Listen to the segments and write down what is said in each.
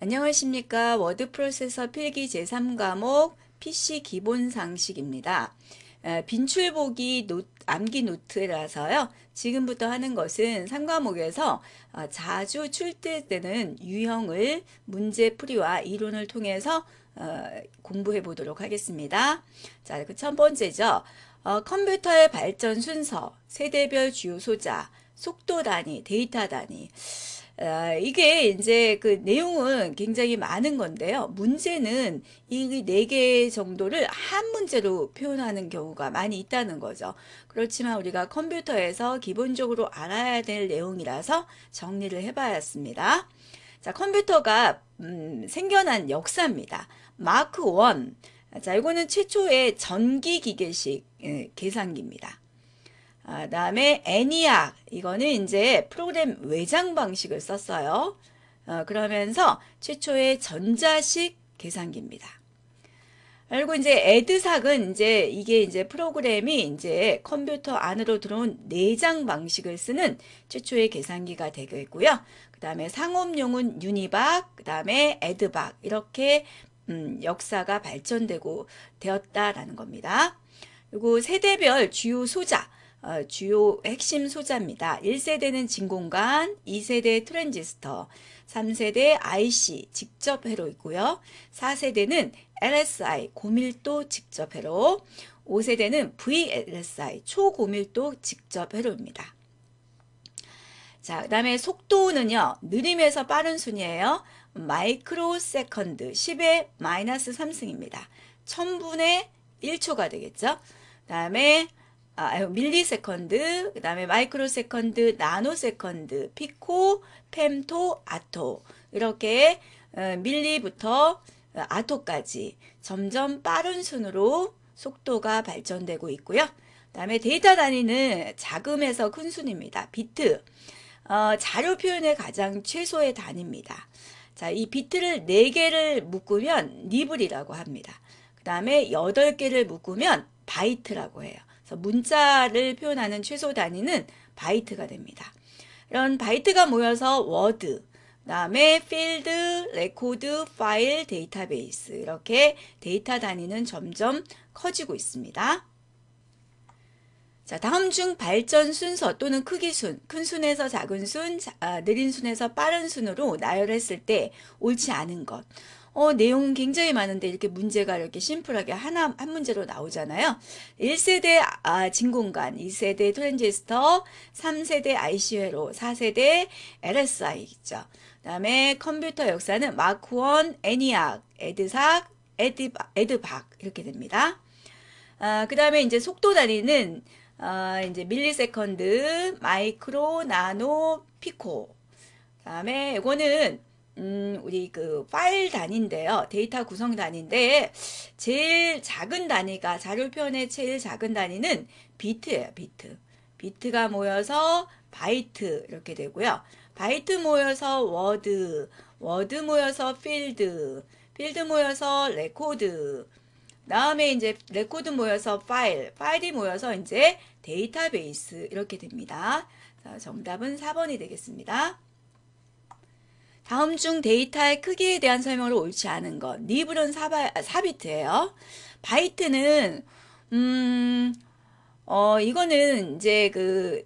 안녕하십니까 워드 프로세서 필기 제3과목 PC 기본 상식입니다. 빈출보기 암기 노트라서요. 지금부터 하는 것은 3과목에서 어, 자주 출제되는 유형을 문제 풀이와 이론을 통해서 어, 공부해 보도록 하겠습니다. 자, 그첫 번째죠. 어, 컴퓨터의 발전 순서, 세대별 주요 소자, 속도 단위, 데이터 단위. 아, 이게 이제 그 내용은 굉장히 많은 건데요. 문제는 이 네 개 정도를 한 문제로 표현하는 경우가 많이 있다는 거죠. 그렇지만 우리가 컴퓨터에서 기본적으로 알아야 될 내용이라서 정리를 해봐습니다 자, 컴퓨터가 음, 생겨난 역사입니다. 마크 1. 자, 이거는 최초의 전기 기계식 예, 계산기입니다. 아, 다음에 애니아 이거는 이제 프로그램 외장 방식을 썼어요. 어, 그러면서 최초의 전자식 계산기입니다. 그리고 이제 에드삭은 이제 이게 이제 프로그램이 이제 컴퓨터 안으로 들어온 내장 방식을 쓰는 최초의 계산기가 되겠고요. 그 다음에 상업용은 유니박, 그 다음에 에드박 이렇게 음, 역사가 발전되고 되었다라는 겁니다. 그리고 세대별 주요 소자 어, 주요 핵심 소자입니다. 1세대는 진공관, 2세대 트랜지스터, 3세대 IC 직접 회로 있고요. 4세대는 LSI 고밀도 직접 회로, 5세대는 VLSI 초고밀도 직접 회로입니다. 자, 그 다음에 속도는요. 느림에서 빠른 순이에요. 마이크로 세컨드 10의 마이너스 3승입니다. 1000분의 1초가 되겠죠. 그 다음에 아, 밀리세컨드, 그 다음에 마이크로세컨드, 나노세컨드, 피코, 펨토 아토 이렇게 어, 밀리부터 어, 아토까지 점점 빠른 순으로 속도가 발전되고 있고요. 그 다음에 데이터 단위는 작음에서 큰 순입니다. 비트, 어, 자료 표현의 가장 최소의 단위입니다. 자, 이 비트를 4개를 묶으면 니블이라고 합니다. 그 다음에 8개를 묶으면 바이트라고 해요. 그래서 문자를 표현하는 최소 단위는 바이트가 됩니다. 이런 바이트가 모여서 워드, 다음에 필드, 레코드, 파일, 데이터베이스 이렇게 데이터 단위는 점점 커지고 있습니다. 자, 다음 중 발전 순서 또는 크기 순, 큰 순에서 작은 순, 아, 느린 순에서 빠른 순으로 나열했을 때 옳지 않은 것. 어, 내용 굉장히 많은데 이렇게 문제가 이렇게 심플하게 하나 한 문제로 나오잖아요. 1세대 아, 진공관, 2세대 트랜지스터, 3세대 IC 회로, 4세대 LSI 있죠. 그다음에 컴퓨터 역사는 마크원, 애니악, 에드삭, 에드 에드박 이렇게 됩니다. 아, 그다음에 이제 속도 단위는 아, 이제 밀리세컨드, 마이크로, 나노, 피코. 다음에 이거는 음, 우리 그 파일 단위인데요. 데이터 구성 단위인데 제일 작은 단위가 자료 표현의 제일 작은 단위는 비트예요. 비트. 비트가 모여서 바이트 이렇게 되고요. 바이트 모여서 워드, 워드 모여서 필드, 필드 모여서 레코드, 다음에 이제 레코드 모여서 파일, 파일이 모여서 이제 데이터베이스 이렇게 됩니다. 정답은 4번이 되겠습니다. 다음 중 데이터의 크기에 대한 설명으로 옳지 않은 것. 니브은 사비트예요 바이트는 음, 어, 이거는 이제 그,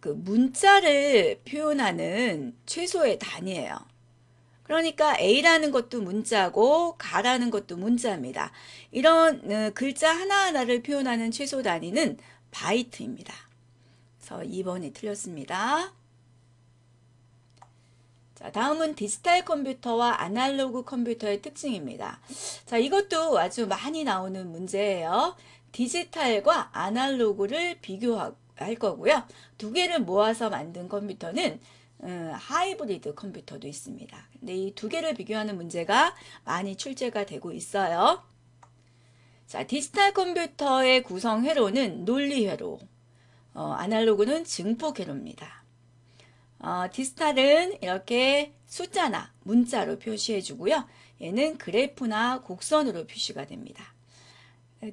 그 문자를 표현하는 최소의 단위예요. 그러니까 A라는 것도 문자고 가라는 것도 문자입니다. 이런 으, 어, 글자 하나하나를 표현하는 최소 단위는 바이트입니다. 그래서 2번이 틀렸습니다. 자, 다음은 디지털 컴퓨터와 아날로그 컴퓨터의 특징입니다. 자, 이것도 아주 많이 나오는 문제예요. 디지털과 아날로그를 비교할 거고요. 두 개를 모아서 만든 컴퓨터는 음, 하이브리드 컴퓨터도 있습니다. 근데 이 두 개를 비교하는 문제가 많이 출제가 되고 있어요. 자, 디지털 컴퓨터의 구성 회로는 논리 회로, 어, 아날로그는 증폭 회로입니다. 어, 디스탈은 이렇게 숫자나 문자로 표시해 주고요. 얘는 그래프나 곡선으로 표시가 됩니다.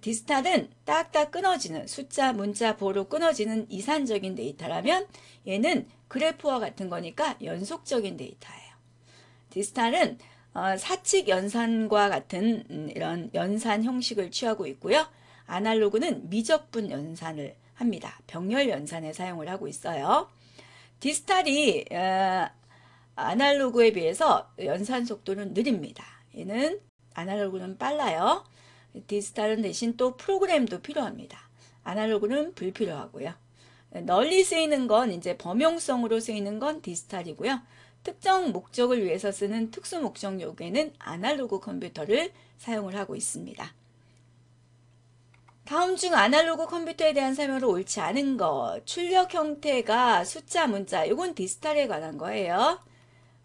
디스탈은 딱딱 끊어지는 숫자, 문자, 보로 끊어지는 이산적인 데이터라면 얘는 그래프와 같은 거니까 연속적인 데이터예요. 디스탈은 어, 사칙 연산과 같은 음, 이런 연산 형식을 취하고 있고요. 아날로그는 미적분 연산을 합니다. 병렬 연산에 사용을 하고 있어요. 디지털이 어, 아날로그에 비해서 연산 속도는 느립니다. 얘는 아날로그는 빨라요. 디지털은 대신 또 프로그램도 필요합니다. 아날로그는 불필요하고요. 널리 쓰이는 건 이제 범용성으로 쓰이는 건 디지털이고요. 특정 목적을 위해서 쓰는 특수 목적 요구는 아날로그 컴퓨터를 사용을 하고 있습니다. 다음 중 아날로그 컴퓨터에 대한 설명으로 옳지 않은 것. 출력 형태가 숫자, 문자, 이건 디지털에 관한 거예요.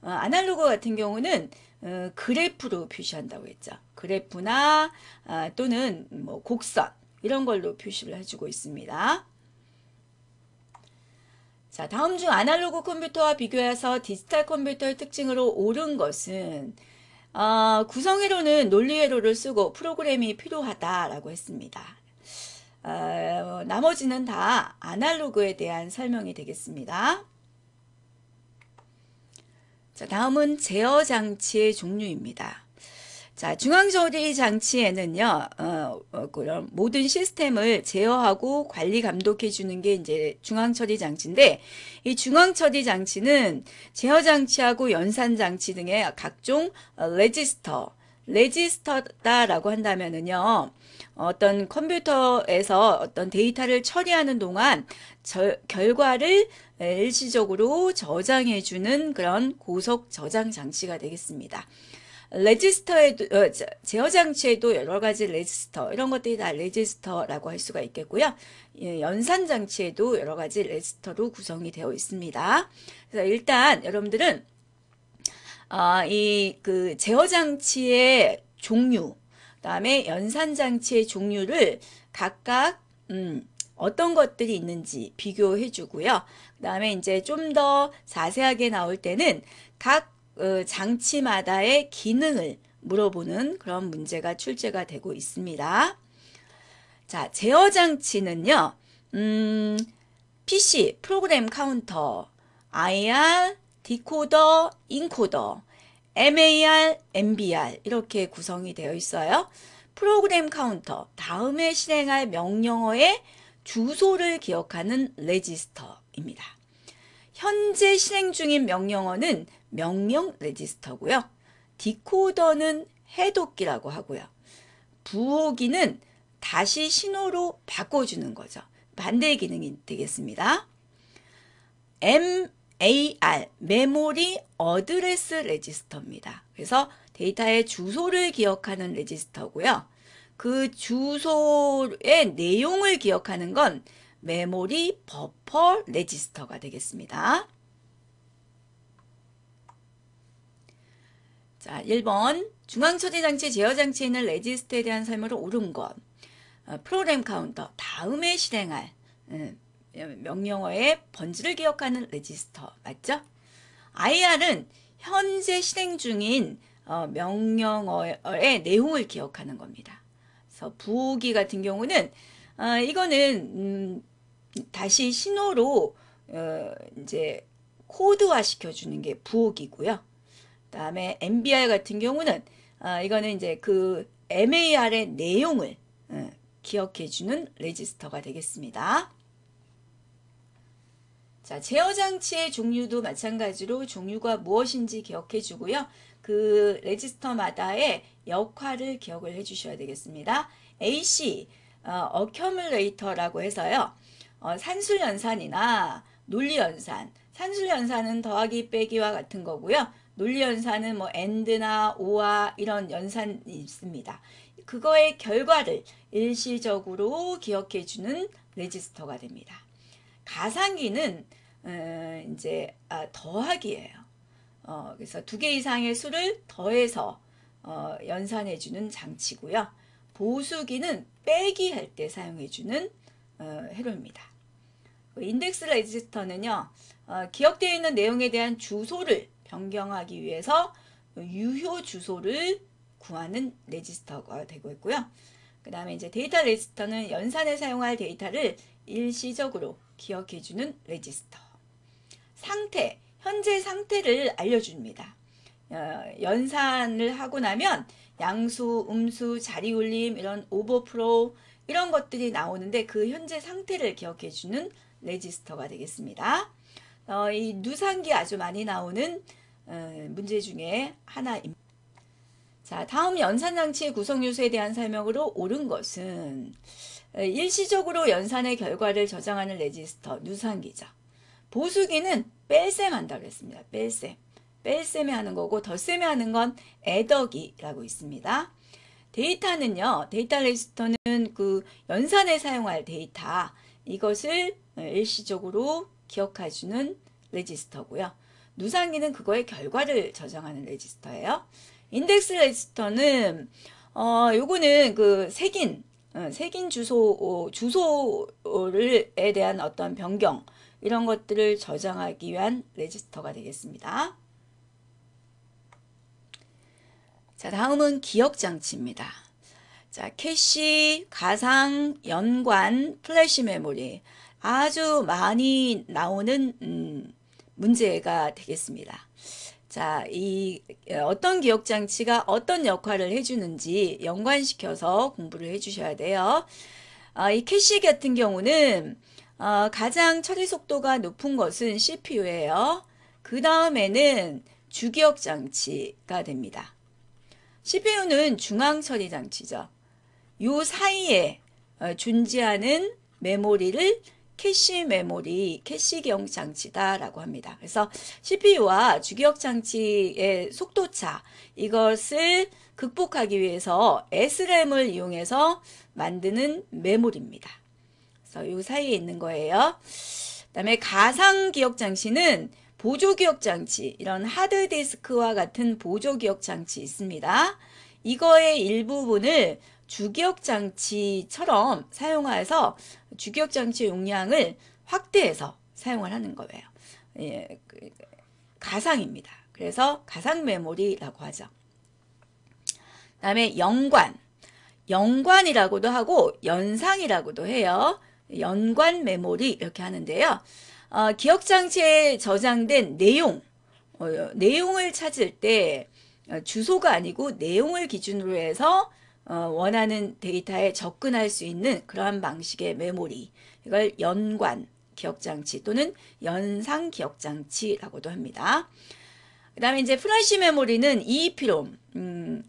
어, 아날로그 같은 경우는 어, 그래프로 표시한다고 했죠. 그래프나 어, 또는 뭐 곡선 이런 걸로 표시를 해주고 있습니다. 자, 다음 중 아날로그 컴퓨터와 비교해서 디지털 컴퓨터의 특징으로 옳은 것은 어, 구성회로는 논리회로를 쓰고 프로그램이 필요하다라고 했습니다. 어, 나머지는 다 아날로그에 대한 설명이 되겠습니다. 자, 다음은 제어 장치의 종류입니다. 자, 중앙조리 장치에는요, 어, 어, 그런 모든 시스템을 제어하고 관리 감독해 주는 게 이제 중앙처리 장치인데, 이 중앙처리 장치는 제어 장치하고 연산 장치 등의 각종 어, 레지스터, 레지스터다라고 한다면은요, 어떤 컴퓨터에서 어떤 데이터를 처리하는 동안 저, 결과를 일시적으로 저장해주는 그런 고속 저장 장치가 되겠습니다. 레지스터에도 제어 장치에도 여러 가지 레지스터 이런 것들이 다 레지스터라고 할 수가 있겠고요. 예, 연산 장치에도 여러 가지 레지스터로 구성이 되어 있습니다. 그래서 일단 여러분들은 아, 이그 제어 장치의 종류 다음에 연산장치의 종류를 각각 음, 어떤 것들이 있는지 비교해 주고요. 그 다음에 이제 좀 더 자세하게 나올 때는 각 어, 장치마다의 기능을 물어보는 그런 문제가 출제가 되고 있습니다. 자, 제어 장치는요. 음, PC, 프로그램 카운터, IR, 디코더, 인코더 MAR, MBR 이렇게 구성이 되어 있어요. 프로그램 카운터, 다음에 실행할 명령어의 주소를 기억하는 레지스터입니다. 현재 실행 중인 명령어는 명령 레지스터고요. 디코더는 해독기라고 하고요. 부호기는 다시 신호로 바꿔주는 거죠. 반대 기능이 되겠습니다. M, AR, 메모리 어드레스 레지스터입니다. 그래서 데이터의 주소를 기억하는 레지스터고요. 그 주소의 내용을 기억하는 건 메모리 버퍼 레지스터가 되겠습니다. 자, 1번 중앙처리장치, 제어장치에 있는 레지스트에 대한 설명을 옳은 것 어, 프로그램 카운터, 다음에 실행할 음, 음, 명령어의 번지를 기억하는 레지스터 맞죠? IR은 현재 실행 중인 어, 명령어의 내용을 기억하는 겁니다. 그래서 부기 같은 경우는 어, 이거는 음, 다시 신호로 어, 이제 코드화 시켜주는 게부기고요 그다음에 MBR 같은 경우는 어, 이거는 이제 그 MAR의 내용을 어, 기억해주는 레지스터가 되겠습니다. 자, 제어 장치의 종류도 마찬가지로 종류가 무엇인지 기억해 주고요. 그 레지스터마다의 역할을 기억을 해 주셔야 되겠습니다. AC, 어, 어큐뮬레이터라고 해서요. 어, 산술연산이나 논리연산, 산술연산은 더하기 빼기와 같은 거고요. 논리연산은 뭐 AND나 OR 이런 연산이 있습니다. 그거의 결과를 일시적으로 기억해주는 레지스터가 됩니다. 가상기는 이제 아, 더하기예요. 어, 그래서 두 개 이상의 수를 더해서 어, 연산해주는 장치고요. 보수기는 빼기 할 때 사용해주는 어, 회로입니다. 그 인덱스 레지스터는요. 어, 기억되어 있는 내용에 대한 주소를 변경하기 위해서 유효 주소를 구하는 레지스터가 되고 있고요. 그 다음에 이제 데이터 레지스터는 연산에 사용할 데이터를 일시적으로 기억해주는 레지스터. 상태, 현재 상태를 알려줍니다. 어, 연산을 하고 나면 양수, 음수, 자리 올림, 이런 오버프로 이런 것들이 나오는데 그 현재 상태를 기억해주는 레지스터가 되겠습니다. 어, 이 누상기 아주 많이 나오는 어, 문제 중에 하나입니다. 자, 다음 연산장치의 구성요소에 대한 설명으로 옳은 것은 어, 일시적으로 연산의 결과를 저장하는 레지스터, 누상기죠. 보수기는 뺄셈 한다고 했습니다. 뺄셈. 뺄셈에 하는 거고 덧셈에 하는 건 애덕이라고 있습니다. 데이터는요. 데이터 레지스터는 그 연산에 사용할 데이터 이것을 일시적으로 기억해주는 레지스터고요. 누상기는 그거의 결과를 저장하는 레지스터예요. 인덱스 레지스터는 어 요거는 그 색인 어, 색인 주소 어, 주소를에 대한 어떤 변경 이런 것들을 저장하기 위한 레지스터가 되겠습니다. 자, 다음은 기억장치입니다. 자, 캐시, 가상, 연관, 플래시 메모리 아주 많이 나오는 음, 문제가 되겠습니다. 자, 이 어떤 기억 장치가 어떤 역할을 해주는지 연관시켜서 공부를 해주셔야 돼요. 아, 이 캐시 같은 경우는 어, 가장 처리 속도가 높은 것은 CPU예요. 그 다음에는 주기억 장치가 됩니다. CPU는 중앙 처리 장치죠. 요 사이에 어, 존재하는 메모리를 캐시 메모리, 캐시 기억 장치다라고 합니다. 그래서 CPU와 주기억 장치의 속도차 이것을 극복하기 위해서 SRAM을 이용해서 만드는 메모리입니다. 그래서 어, 요 사이에 있는 거예요. 그다음에 가상 기억 장치는 보조 기억 장치, 이런 하드 디스크와 같은 보조 기억 장치 있습니다. 이거의 일부분을 주기억 장치처럼 사용하여서 주기억 장치 용량을 확대해서 사용을 하는 거예요. 예, 그 가상입니다. 그래서 가상 메모리라고 하죠. 그 다음에 연관. 연관이라고도 하고 연상이라고도 해요. 연관 메모리 이렇게 하는데요. 어, 기억장치에 저장된 내용, 어, 내용을 찾을 때 어, 주소가 아니고 내용을 기준으로 해서 어, 원하는 데이터에 접근할 수 있는 그러한 방식의 메모리, 이걸 연관 기억장치 또는 연상 기억장치라고도 합니다. 그 다음에 이제 플래시 메모리는 EEP롬, 음,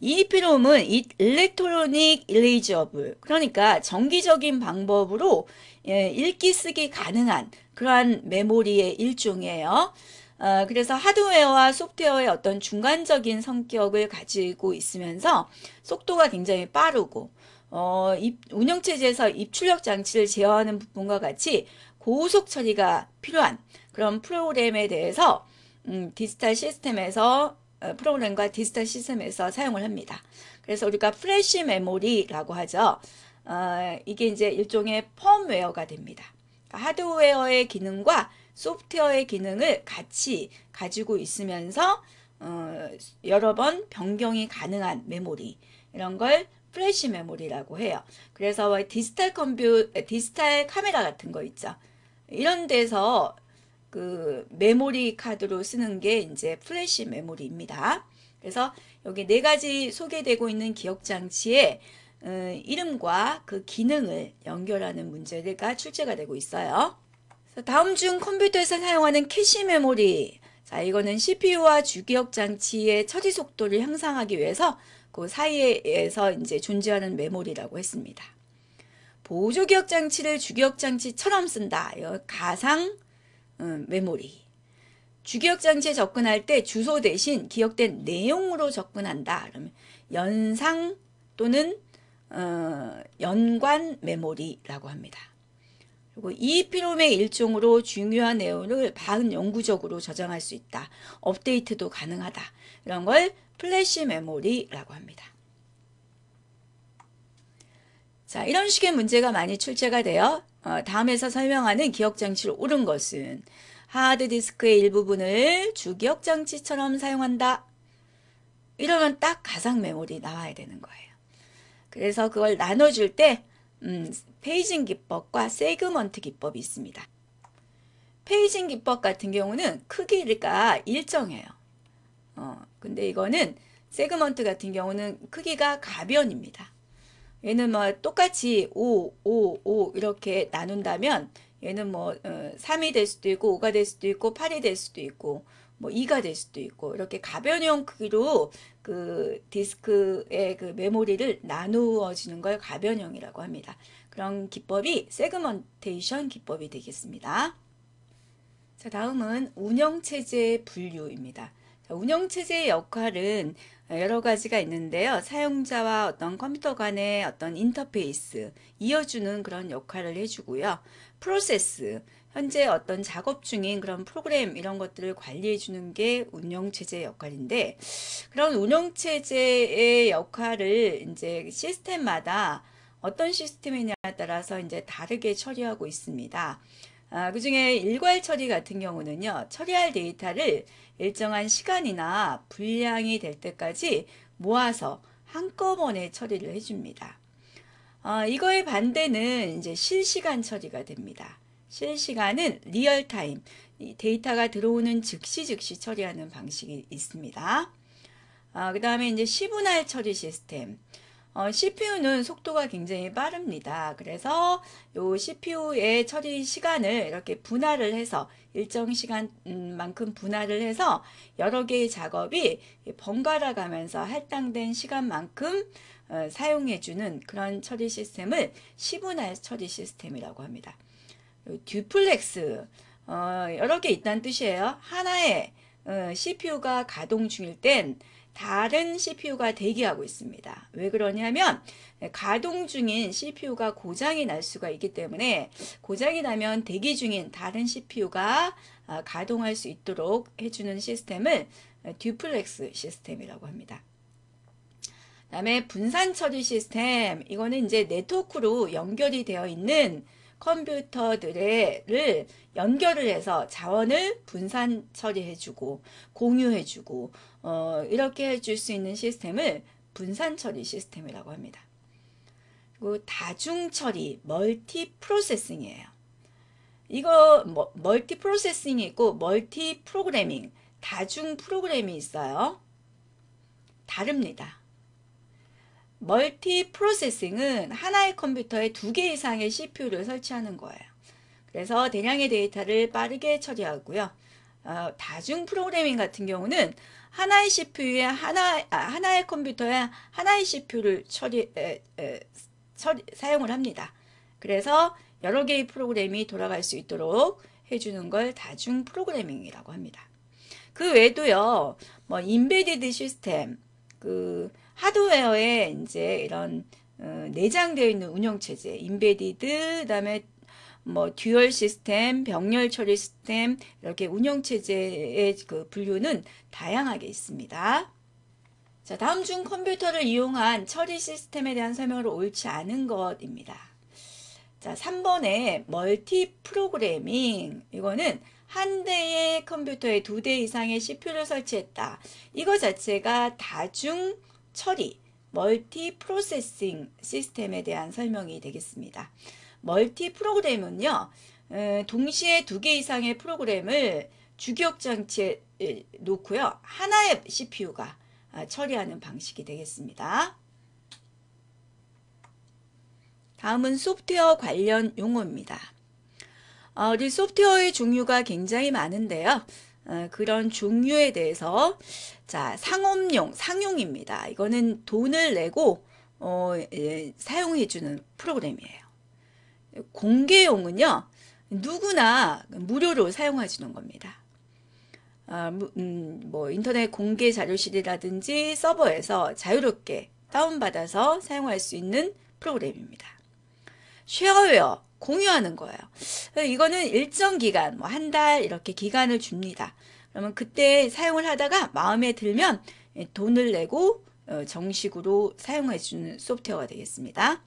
이 필름은 일렉트로닉 일레이저블 그러니까 정기적인 방법으로 예, 읽기 쓰기 가능한 그러한 메모리의 일종이에요. 어, 그래서 하드웨어와 소프트웨어의 어떤 중간적인 성격을 가지고 있으면서 속도가 굉장히 빠르고 어, 입, 운영체제에서 입출력 장치를 제어하는 부분과 같이 고속 처리가 필요한 그런 프로그램에 대해서 음, 디지털 시스템에서 어, 프로그램과 디지털 시스템에서 사용을 합니다. 그래서 우리가 프레쉬 메모리라고 하죠. 어, 이게 이제 일종의 펌웨어가 됩니다. 하드웨어의 그러니까 기능과 소프트웨어의 기능을 같이 가지고 있으면서 어, 여러 번 변경이 가능한 메모리 이런 걸 플래시 메모리라고 해요. 그래서 디지털 컴퓨 디지털 카메라 같은 거 있죠. 이런 데서 그 메모리 카드로 쓰는 게 이제 플래시 메모리입니다. 그래서 여기 네 가지 소개되고 있는 기억 장치에 음, 이름과 그 기능을 연결하는 문제가 출제가 되고 있어요. 다음 중 컴퓨터에서 사용하는 캐시 메모리. 자, 이거는 CPU와 주기억 장치의 처리 속도를 향상하기 위해서 그 사이에서 이제 존재하는 메모리라고 했습니다. 보조 기억 장치를 주기억 장치처럼 쓴다. 가상 음, 메모리. 주기억 장치에 접근할 때 주소 대신 기억된 내용으로 접근한다. 그러면 연상 또는 어, 연관 메모리라고 합니다. 그리고 EEP롬의 일종으로 중요한 내용을 바 영구적으로 저장할 수 있다. 업데이트도 가능하다. 이런 걸 플래시 메모리라고 합니다. 자, 이런 식의 문제가 많이 출제가 되어 어, 다음에서 설명하는 기억장치로 옳은 것은 하드디스크의 일부분을 주기억장치처럼 사용한다. 이러면 딱 가상 메모리 나와야 되는 거예요. 그래서 그걸 나눠줄 때 음, 페이징 기법과 세그먼트 기법이 있습니다. 페이징 기법 같은 경우는 크기가 일정해요. 어, 근데 이거는 세그먼트 같은 경우는 크기가 가변입니다. 얘는 뭐 똑같이 5, 5, 5 이렇게 나눈다면 얘는 뭐 3이 어, 될 수도 있고 5가 될 수도 있고 8이 될 수도 있고 뭐 2가 될 수도 있고 이렇게 가변형 크기로 그 디스크의 그 메모리를 나누어지는 걸 가변형이라고 합니다. 그런 기법이 세그먼테이션 기법이 되겠습니다. 자 다음은 운영체제 분류입니다. 운영체제의 역할은 여러 가지가 있는데요. 사용자와 어떤 컴퓨터 간의 어떤 인터페이스, 이어주는 그런 역할을 해주고요. 프로세스, 현재 어떤 작업 중인 그런 프로그램 이런 것들을 관리해 주는 게 운영체제 역할인데 그런 운영체제의 역할을 이제 시스템마다 어떤 시스템이냐에 따라서 이제 다르게 처리하고 있습니다. 아, 그 중에 일괄 처리 같은 경우는요, 처리할 데이터를 일정한 시간이나 분량이 될 때까지 모아서 한꺼번에 처리를 해줍니다. 아, 어, 이거의 반대는 이제 실시간 처리가 됩니다. 실시간은 리얼타임, 데이터가 들어오는 즉시 즉시 처리하는 방식이 있습니다. 아, 어, 그 다음에 이제 시분할 처리 시스템. 어, CPU는 속도가 굉장히 빠릅니다. 그래서 요 CPU의 처리 시간을 이렇게 분할을 해서 일정 시간만큼 음, 분할을 해서 여러 개의 작업이 번갈아 가면서 할당된 시간만큼 어, 사용해주는 그런 처리 시스템을 시분할 처리 시스템이라고 합니다. 듀플렉스 어, 여러 개 있다는 뜻이에요. 하나의 어, CPU가 가동 중일 땐 다른 CPU가 대기하고 있습니다. 왜 그러냐면 가동 중인 CPU가 고장이 날 수가 있기 때문에 고장이 나면 대기 중인 다른 CPU가 아, 가동할 수 있도록 해주는 시스템을 듀플렉스 시스템이라고 합니다. 다음에 분산 처리 시스템 이거는 이제 네트워크로 연결이 되어 있는 컴퓨터들을 연결을 해서 자원을 분산 처리해주고 공유해주고 어, 이렇게 해줄 수 있는 시스템을 분산 처리 시스템이라고 합니다. 그리고 다중 처리, 멀티 프로세싱이에요. 이거 뭐, 멀티 프로세싱이 있고 멀티 프로그래밍, 다중 프로그램이 있어요. 다릅니다. 멀티 프로세싱은 하나의 컴퓨터에 두 개 이상의 CPU를 설치하는 거예요. 그래서 대량의 데이터를 빠르게 처리하고요. 어, 다중 프로그래밍 같은 경우는 하나의 CPU에 하나 아, 하나의 컴퓨터에 하나의 CPU를 처리, 에, 에, 처리 사용을 합니다. 그래서 여러 개의 프로그램이 돌아갈 수 있도록 해주는 걸 다중 프로그래밍이라고 합니다. 그 외에도요, 뭐 인베디드 시스템, 그 하드웨어에 이제 이런 어, 내장되어 있는 운영체제, 인베디드, 그다음에 뭐 듀얼 시스템, 병렬 처리 시스템 이렇게 운영체제의 그 분류는 다양하게 있습니다. 자, 다음 중 컴퓨터를 이용한 처리 시스템에 대한 설명으로 옳지 않은 것입니다. 자, 3번에 멀티 프로그래밍. 이거는 한 대의 컴퓨터에 두 대 이상의 CPU를 설치했다. 이거 자체가 다중 처리, 멀티 프로세싱 시스템에 대한 설명이 되겠습니다. 멀티 프로그램은요. 동시에 두 개 이상의 프로그램을 주기억 장치에 놓고요. 하나의 CPU가 아, 처리하는 방식이 되겠습니다. 다음은 소프트웨어 관련 용어입니다. 어, 우리 소프트웨어의 종류가 굉장히 많은데요. 어, 그런 종류에 대해서 자, 상업용, 상용입니다. 이거는 돈을 내고 어, 예, 사용해주는 프로그램이에요. 공개용은요, 누구나 무료로 사용하시는 겁니다. 아, 음, 뭐 인터넷 공개 자료실이라든지 서버에서 자유롭게 다운받아서 사용할 수 있는 프로그램입니다. 쉐어웨어 공유하는 거예요. 이거는 일정 기간, 뭐 한 달 이렇게 기간을 줍니다. 그러면 그때 사용을 하다가 마음에 들면 예, 돈을 내고 어, 정식으로 사용해 주는 소프트웨어가 되겠습니다.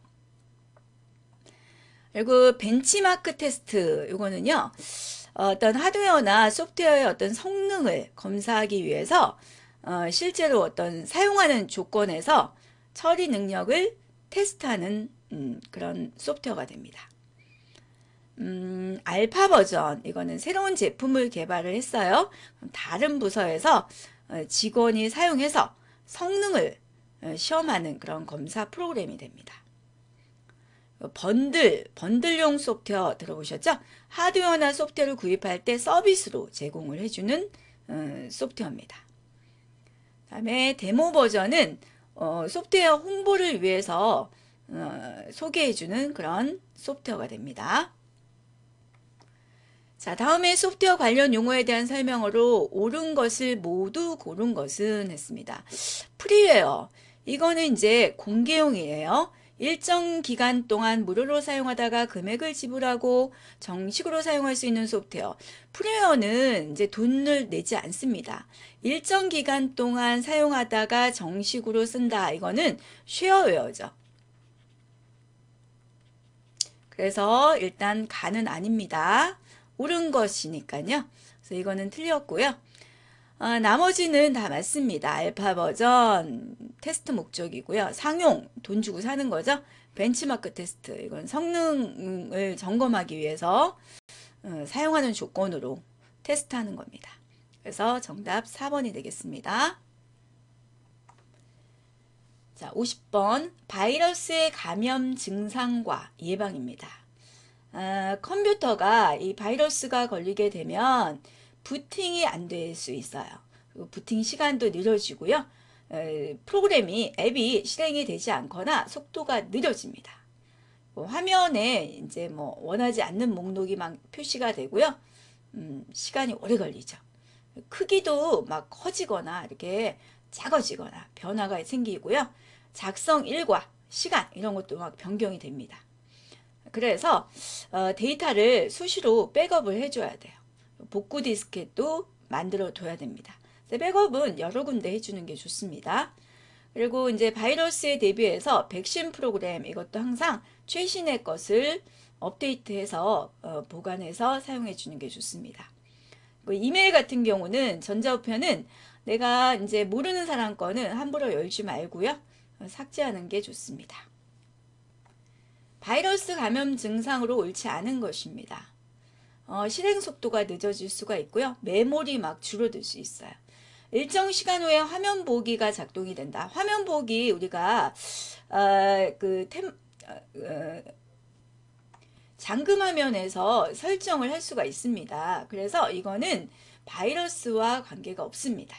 그리고 벤치마크 테스트 이거는요. 어, 어떤 하드웨어나 소프트웨어의 어떤 성능을 검사하기 위해서 어, 실제로 어떤 사용하는 조건에서 처리 능력을 테스트하는 음, 그런 소프트웨어가 됩니다. 음, 알파 버전 이거는 새로운 제품을 개발을 했어요. 다른 부서에서 어, 직원이 사용해서 성능을 어, 시험하는 그런 검사 프로그램이 됩니다. 번들, 번들용 소프트웨어 들어보셨죠? 하드웨어나 소프트웨어를 구입할 때 서비스로 제공을 해주는 어, 소프트웨어입니다. 다음에 데모 버전은 소프트웨어 홍보를 위해서 소개해주는 그런 소프트웨어가 됩니다. 자, 다음에 소프트웨어 관련 용어에 대한 설명으로 옳은 것을 모두 고른 것은 했습니다. 프리웨어. 이거는 이제 공개용이에요. 일정 기간 동안 무료로 사용하다가 금액을 지불하고 정식으로 사용할 수 있는 소프트웨어. 프리웨어는 이제 돈을 내지 않습니다. 일정 기간 동안 사용하다가 정식으로 쓴다. 이거는 쉐어웨어죠. 그래서 일단 가는 아닙니다. 옳은 것이니까요. 그래서 이거는 틀렸고요. 아, 나머지는 다 맞습니다. 알파 버전 테스트 목적이고요. 상용, 돈 주고 사는 거죠. 벤치마크 테스트, 이건 성능을 점검하기 위해서 어, 사용하는 조건으로 테스트하는 겁니다. 그래서 정답 4번이 되겠습니다. 자, 50번 바이러스의 감염 증상과 예방입니다. 어, 컴퓨터가 이 바이러스가 걸리게 되면 부팅이 안 될 수 있어요. 부팅 시간도 느려지고요. 어, 프로그램이 앱이 실행이 되지 않거나 속도가 느려집니다. 뭐 화면에 이제 뭐 원하지 않는 목록이 막 표시가 되고요. 음, 시간이 오래 걸리죠. 크기도 막 커지거나 이렇게 작아지거나 변화가 생기고요. 작성 일과 시간 이런 것도 막 변경이 됩니다. 그래서 어, 데이터를 수시로 백업을 해줘야 돼요. 복구 디스켓도 만들어 둬야 됩니다. 백업은 여러 군데 해주는 게 좋습니다. 그리고 이제 바이러스에 대비해서 백신 프로그램 이것도 항상 최신의 것을 업데이트해서 어, 보관해서 사용해 주는 게 좋습니다. 이메일 같은 경우는 전자우편은 내가 이제 모르는 사람 거는 함부로 열지 말고요. 삭제하는 게 좋습니다. 바이러스 감염 증상으로 옳지 않은 것입니다. 어, 실행 속도가 늦어질 수가 있고요. 메모리 막 줄어들 수 있어요. 일정 시간 후에 화면 보기가 작동이 된다. 화면 보기 우리가 어, 그 템, 어, 어 잠금 화면에서 설정을 할 수가 있습니다. 그래서 이거는 바이러스와 관계가 없습니다.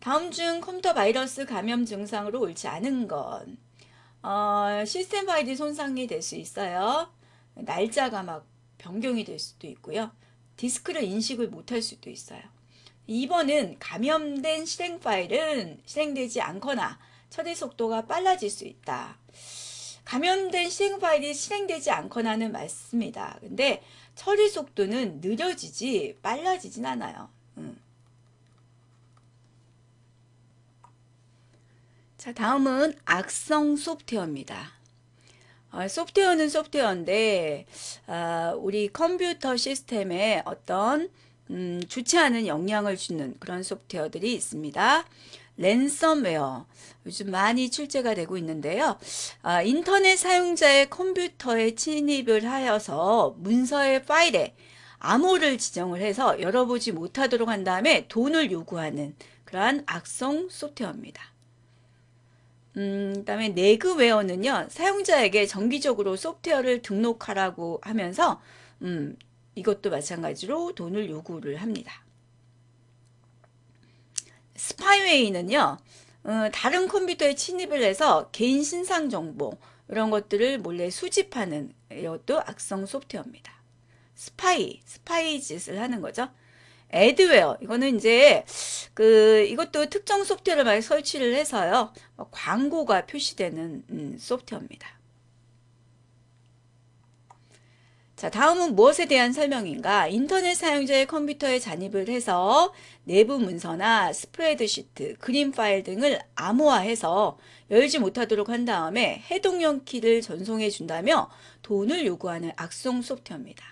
다음 중 컴퓨터 바이러스 감염 증상으로 옳지 않은 건 어, 시스템 파일이 손상이 될 수 있어요. 날짜가 막 변경이 될 수도 있고요. 디스크를 인식을 못할 수도 있어요. 2번은 감염된 실행 파일은 실행되지 않거나 처리 속도가 빨라질 수 있다. 감염된 실행 파일이 실행되지 않거나는 맞습니다. 근데 처리 속도는 느려지지 빨라지진 않아요. 음. 자 다음은 악성 소프트웨어입니다. 어, 소프트웨어는 소프트웨어인데 어, 우리 컴퓨터 시스템에 어떤 음, 좋지 않은 영향을 주는 그런 소프트웨어들이 있습니다. 랜섬웨어 요즘 많이 출제가 되고 있는데요. 아, 인터넷 사용자의 컴퓨터에 침입을 하여서 문서의 파일에 암호를 지정을 해서 열어보지 못하도록 한 다음에 돈을 요구하는 그러한 악성 소프트웨어입니다. 음, 그다음에 내그웨어는요. 사용자에게 정기적으로 소프트웨어를 등록하라고 하면서 음, 이것도 마찬가지로 돈을 요구를 합니다. 스파이웨이는요. 어, 다른 컴퓨터에 침입을 해서 개인 신상 정보 이런 것들을 몰래 수집하는 이것도 악성 소프트웨어입니다. 스파이, 스파이 짓을 하는 거죠. 애드웨어 이거는 이제 그 이것도 특정 소프트웨어를 많이 설치를 해서요 뭐 광고가 표시되는 음, 소프트웨어입니다. 자, 다음은 무엇에 대한 설명인가? 인터넷 사용자의 컴퓨터에 잔입을 해서 내부 문서나 스프레드시트, 그림 파일 등을 암호화해서 열지 못하도록 한 다음에 해독용 키를 전송해 준다며 돈을 요구하는 악성 소프트웨어입니다.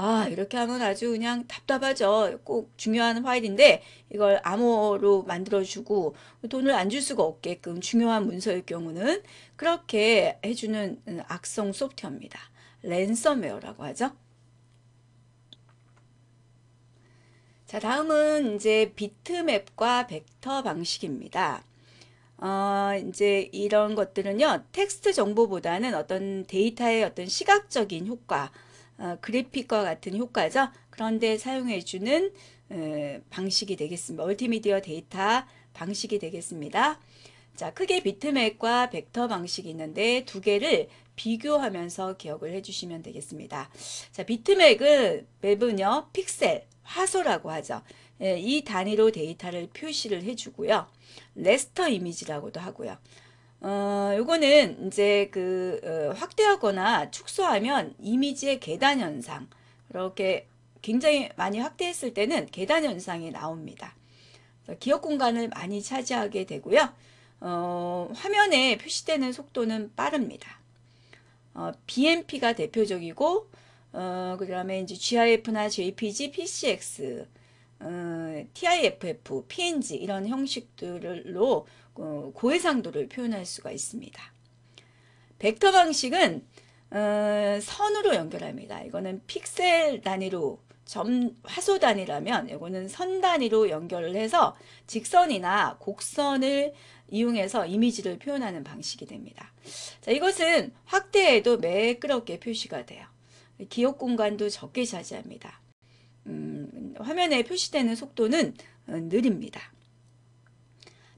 아 이렇게 하면 아주 그냥 답답하죠. 꼭 중요한 파일인데 이걸 암호로 만들어주고 돈을 안 줄 수가 없게끔 중요한 문서일 경우는 그렇게 해주는 음, 악성 소프트웨어입니다. 랜섬웨어라고 하죠. 자 다음은 이제 비트맵과 벡터 방식입니다. 어, 이제 이런 것들은요, 텍스트 정보보다는 어떤 데이터의 어떤 시각적인 효과, 어, 그래픽과 같은 효과죠. 그런데 사용해주는 어, 방식이 되겠습니다. 멀티미디어 데이터 방식이 되겠습니다. 자, 크게 비트맵과 벡터 방식이 있는데 두 개를 비교하면서 기억을 해주시면 되겠습니다. 자, 비트맵은 맵은요 픽셀, 화소라고 하죠. 예, 이 단위로 데이터를 표시를 해주고요. 레스터 이미지라고도 하고요. 어, 요거는 이제 그 어, 확대하거나 축소하면 이미지의 계단 현상 이렇게 굉장히 많이 확대했을 때는 계단 현상이 나옵니다. 기억 공간을 많이 차지하게 되고요. 어, 화면에 표시되는 속도는 빠릅니다. 어, BMP가 대표적이고 어, 그 다음에 이제 GIF나 JPG, PCX, 어, TIFF, PNG 이런 형식들로 어, 고해상도를 표현할 수가 있습니다. 벡터 방식은 어, 선으로 연결합니다. 이거는 픽셀 단위로 점 화소 단위라면 이거는 선 단위로 연결을 해서 직선이나 곡선을 이용해서 이미지를 표현하는 방식이 됩니다. 자, 이것은 확대해도 매끄럽게 표시가 돼요. 기억 공간도 적게 차지합니다. 음, 화면에 표시되는 속도는 어, 느립니다.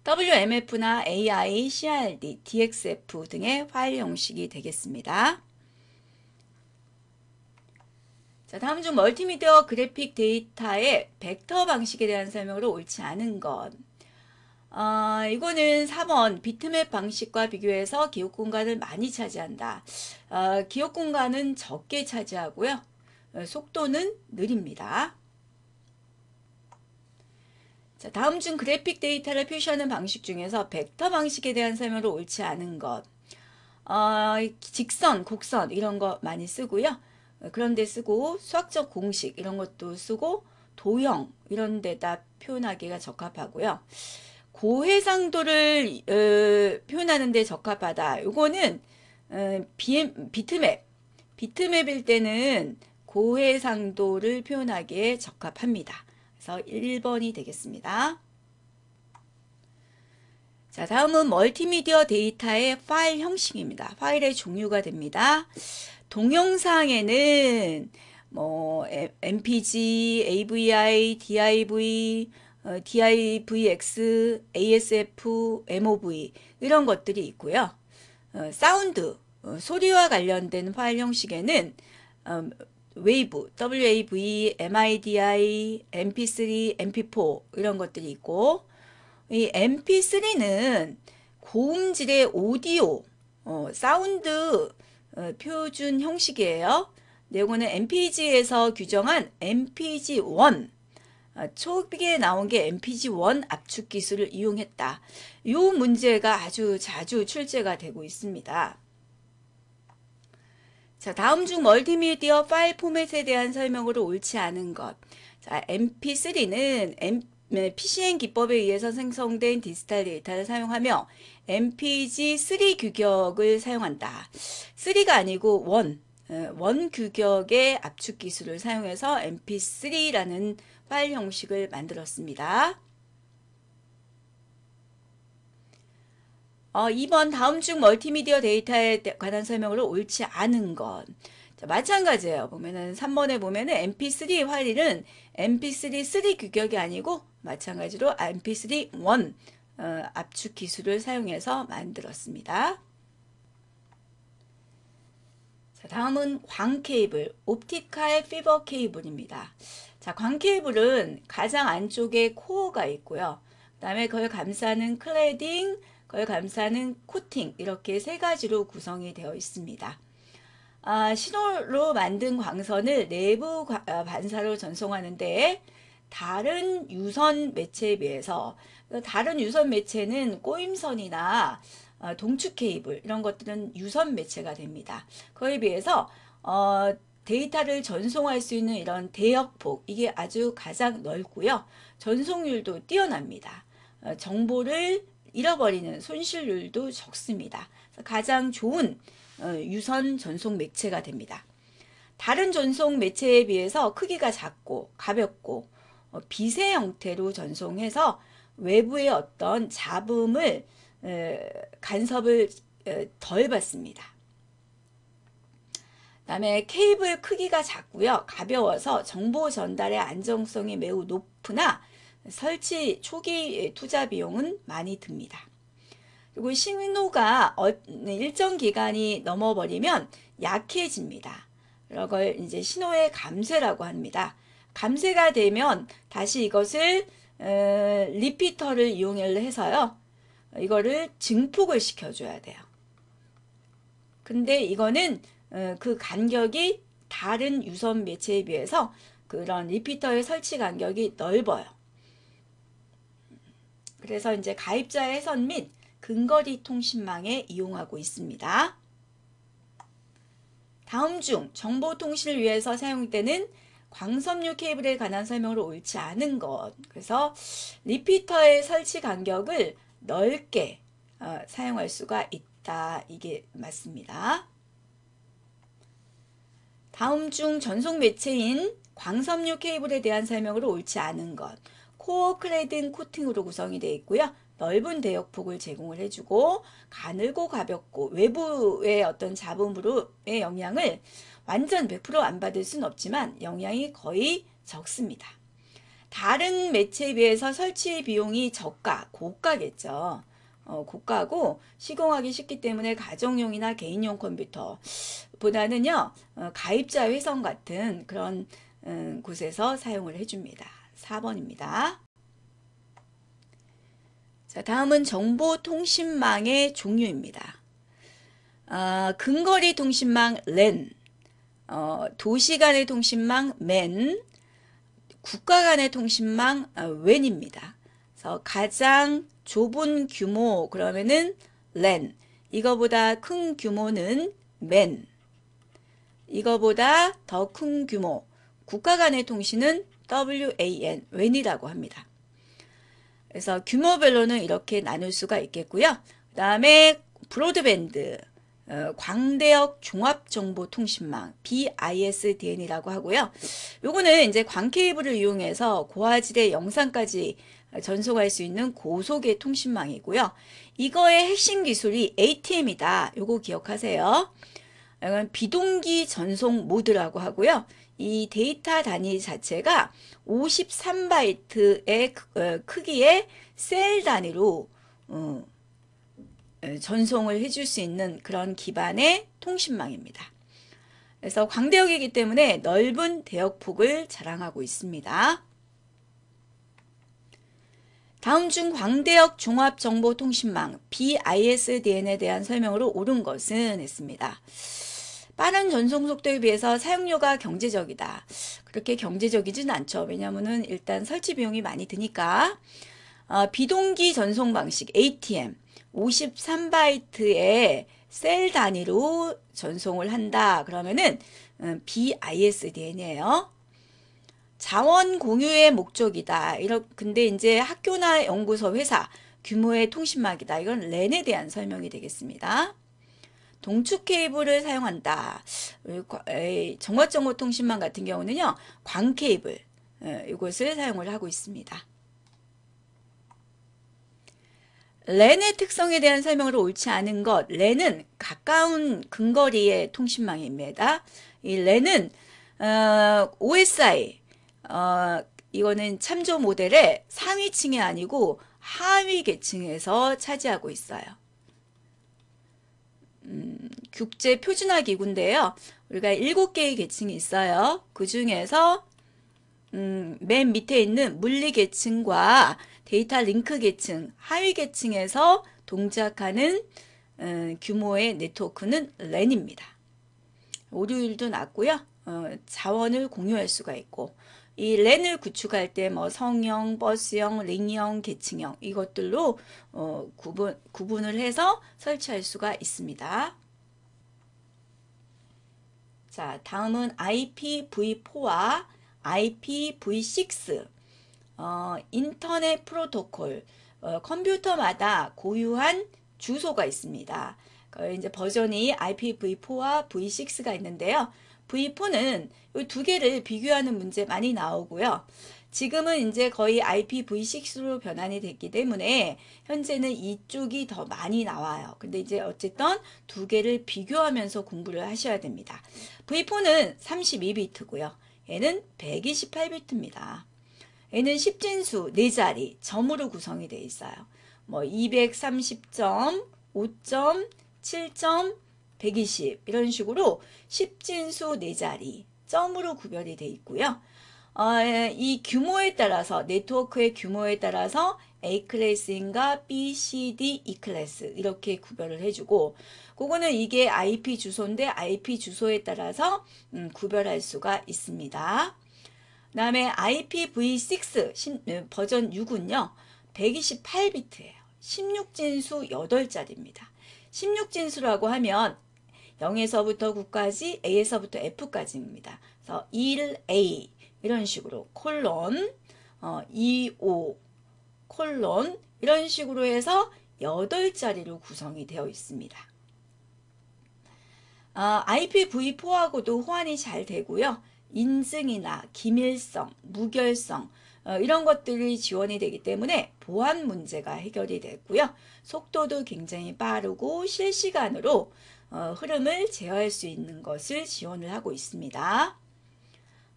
WMF나 AI, CRD, DXF 등의 파일 형식이 되겠습니다. 자, 다음 중 멀티미디어 그래픽 데이터의 벡터 방식에 대한 설명으로 옳지 않은 것. 어, 이거는 3번 비트맵 방식과 비교해서 기억 공간을 많이 차지한다. 어, 기억 공간은 적게 차지하고요. 어, 속도는 느립니다. 자, 다음 중 그래픽 데이터를 표시하는 방식 중에서 벡터 방식에 대한 설명으로 옳지 않은 것. 어, 직선, 곡선 이런 거 많이 쓰고요. 그런 데 쓰고 수학적 공식 이런 것도 쓰고 도형 이런 데다 표현하기가 적합하고요. 고해상도를 어, 표현하는 데 적합하다. 이거는 어, 비트맵, 비트맵일 때는 고해상도를 표현하기에 적합합니다. 그래서 1번이 되겠습니다. 자, 다음은 멀티미디어 데이터의 파일 형식입니다. 파일의 종류가 됩니다. 동영상에는 뭐 MPG, AVI, DIV, DIVX, ASF, MOV 이런 것들이 있고요. 어, 사운드, 어, 소리와 관련된 파일 형식에는 음, 웨이브, WAV, MIDI, MP3, MP4 이런 것들이 있고 이 MP3는 고음질의 오디오, 어, 사운드 어, 표준 형식이에요. 요거는 MPG에서 규정한 MPG1 어, 아, 초기에 나온 게 MPG1 압축 기술을 이용했다. 이 문제가 아주 자주 출제가 되고 있습니다. 자, 다음 중 멀티미디어 파일 포맷에 대한 설명으로 옳지 않은 것. 자, MP3는 M, PCN 네, 기법에 의해서 생성된 디지털 데이터를 사용하며 MPG3 규격을 사용한다. 3가 아니고 1, 원 규격의 압축 기술을 사용해서 MP3라는 파일 형식을 만들었습니다. 어, 2번 다음 중 멀티미디어 데이터에 관한 설명으로 옳지 않은 것. 마찬가지예요. 보면은 3번에 보면은 mp3 파일은 mp3 3 규격이 아니고 마찬가지로 mp3 1 어, 압축 기술을 사용해서 만들었습니다. 자, 다음은 광 케이블, 옵티카 피버 케이블입니다. 자, 광 케이블은 가장 안쪽에 코어가 있고요. 그 다음에 그걸 감싸는 클레딩, 걸 감싸는 코팅 이렇게 세 가지로 구성이 되어 있습니다. 아, 신호로 만든 광선을 내부 아, 반사로 전송하는데 다른 유선 매체에 비해서 다른 유선 매체는 꼬임선이나 어, 동축 케이블 이런 것들은 유선 매체가 됩니다. 그에 비해서 어, 데이터를 전송할 수 있는 이런 대역폭 이게 아주 가장 넓고요. 전송률도 뛰어납니다. 어, 정보를 잃어버리는 손실률도 적습니다. 가장 좋은 어, 유선 전송 매체가 됩니다. 다른 전송 매체에 비해서 크기가 작고 가볍고 비세 어, 형태로 전송해서 외부의 어떤 잡음을 간섭을 덜 받습니다. 다음에 케이블 크기가 작고요. 가벼워서 정보 전달의 안정성이 매우 높으나 설치 초기 투자 비용은 많이 듭니다. 그리고 신호가 어, 네, 일정 기간이 넘어버리면 약해집니다. 이걸 이제 신호의 감쇄라고 합니다. 감쇄가 되면 다시 이것을 어, 리피터를 이용해서요. 이거를 증폭을 시켜줘야 돼요. 근데 이거는 어, 그 간격이 다른 유선 매체에 비해서 그런 리피터의 설치 간격이 넓어요. 그래서 이제 가입자 해선 및 근거리 통신망에 이용하고 있습니다. 다음 중 정보통신을 위해서 사용되는 광섬유 케이블에 관한 설명으로 옳지 않은 것. 그래서 리피터의 설치 간격을 넓게 어, 사용할 수가 있다. 이게 맞습니다. 다음 중 전속 매체인 광섬유 케이블에 대한 설명으로 옳지 않은 것. 코어 클레든 코팅으로 구성이 되어 있고요. 넓은 대역폭을 제공을 해주고 가늘고 가볍고 외부의 어떤 잡음으로의 영향을 완전 100%안 받을 수는 없지만 영향이 거의 적습니다. 다른 매체에 비해서 설치 비용이 저가, 고가겠죠. 어, 고가고 시공하기 쉽기 때문에 가정용이나 개인용 컴퓨터보다는요 어, 가입자 회선 같은 그런 음, 곳에서 사용을 해줍니다. 4번입니다. 자, 다음은 정보통신망의 종류입니다. 아, 근거리 통신망 렌, 어, 도시 간의 통신망 맨, 국가 간의 통신망 어, 웬입니다. 그 가장 좁은 규모 그러면은 렌, 이거보다 큰 규모는 맨, 이거보다 더 큰 규모, 국가 간의 통신은 WAN, 웬이라고 합니다. 그래서 규모별로는 이렇게 나눌 수가 있겠고요. 그 다음에 브로드밴드, 어, 광대역 종합정보통신망 BISDN이라고 하고요. 요거는 이제 광케이블을 이용해서 고화질의 영상까지 전송할 수 있는 고속의 통신망이고요. 이거의 핵심 기술이 ATM이다. 요거 기억하세요. 이건 비동기 전송 모드라고 하고요. 이 데이터 단위 자체가 53바이트의 어, 크기의 셀 단위로 어, 전송을 해줄 수 있는 그런 기반의 통신망입니다. 그래서 광대역이기 때문에 넓은 대역폭을 자랑하고 있습니다. 다음 중 광대역 종합정보통신망 BISDN에 대한 설명으로 옳은 것은 했습니다. 빠른 전송 속도에 비해서 사용료가 경제적이다. 그렇게 경제적이진 않죠. 왜냐하면 일단 설치 비용이 많이 드니까 어, 비동기 전송 방식 ATM 53바이트의 셀 단위로 전송을 한다. 그러면은 음, BISDN이에요. 자원 공유의 목적이다. 이런 근데 이제 학교나 연구소 회사 규모의 통신망이다. 이건 렌에 대한 설명이 되겠습니다. 동축 케이블을 사용한다. 정보정보통신망 같은 경우는요. 광 케이블 예, 이것을 사용을 하고 있습니다. 랜의 특성에 대한 설명으 옳지 않은 것 랜은 가까운 근거리의 통신망입니다. 이 랜은 어, OSI 어, 이거는 참조 모델의 상위층이 아니고 하위 계층에서 차지하고 있어요. 음, 국제 표준화 기구인데요. 우리가 일곱 개의 계층이 있어요. 그 중에서 음, 맨 밑에 있는 물리 계층과 데이터 링크 계층, 하위 계층에서 동작하는 음, 규모의 네트워크는 렌입니다. 오류일도 낮고요. 어, 자원을 공유할 수가 있고 이 렌을 구축할 때 뭐 성형, 버스형, 링형, 계층형 이것들로 어, 구분, 구분을 해서 설치할 수가 있습니다. 자, 다음은 IPv4와 IPv6 어, 인터넷 프로토콜 어, 컴퓨터마다 고유한 주소가 있습니다. 그 이제 버전이 IPv4와 V6가 있는데요. V4는 이 두 개를 비교하는 문제 많이 나오고요. 지금은 이제 거의 IPv6로 변환이 됐기 때문에 현재는 이쪽이 더 많이 나와요. 근데 이제 어쨌든 두 개를 비교하면서 공부를 하셔야 됩니다. V4는 32비트고요. 얘는 128비트입니다. 얘는 10진수 4자리 점으로 구성이 되어 있어요. 뭐 230점, 5점, 7점, 120 이런 식으로 1 0진수4자리 점으로 구별이 되어 있고요. 어, 예, 이 규모에 따라서 네트워크의 규모에 따라서 A 클래스인가 B, C, D, E 클래스 이렇게 구별을 해주고 그거는 이게 IP 주소인데 IP 주소에 따라서 음, 구별할 수가 있습니다. 그 다음에 IPv6 신, 음, 버전 6은요. 128비트예요. 16진수 8자리입니다. 16진수라고 하면 0에서부터 9까지 A에서부터 F까지입니다. 그래서 1A 이런 식으로 콜론 어, 25 콜론 이런 식으로 해서 8자리로 구성이 되어 있습니다. 아, 어, IPv4하고도 호환이 잘 되고요. 인증이나 기밀성, 무결성 어, 이런 것들이 지원이 되기 때문에 보안 문제가 해결이 됐고요. 속도도 굉장히 빠르고 실시간으로 어, 흐름을 제어할 수 있는 것을 지원을 하고 있습니다.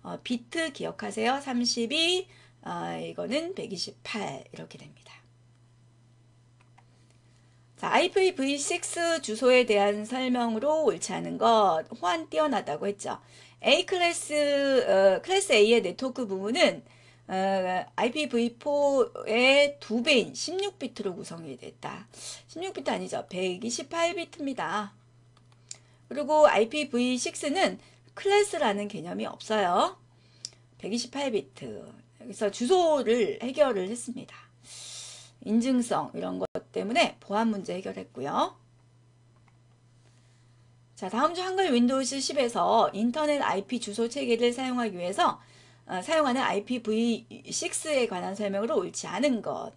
어, 비트 기억하세요. 32, 어, 이거는 128 이렇게 됩니다. 자, IPv6 주소에 대한 설명으로 옳지 않은 것, 호환 뛰어나다고 했죠. A 클래스, 어, 클래스 A의 네트워크 부분은 어, IPv4의 두배인 16비트로 구성이 됐다. 16비트 아니죠. 128비트입니다. 그리고 IPv6는 클래스라는 개념이 없어요. 128비트. 그래서 주소를 해결을 했습니다. 인증성 이런 것 때문에 보안 문제 해결했고요. 자, 다음 주 한글 윈도우즈 10에서 인터넷 IP 주소 체계를 사용하기 위해서 어, 사용하는 IPv6에 관한 설명으로 옳지 않은 것,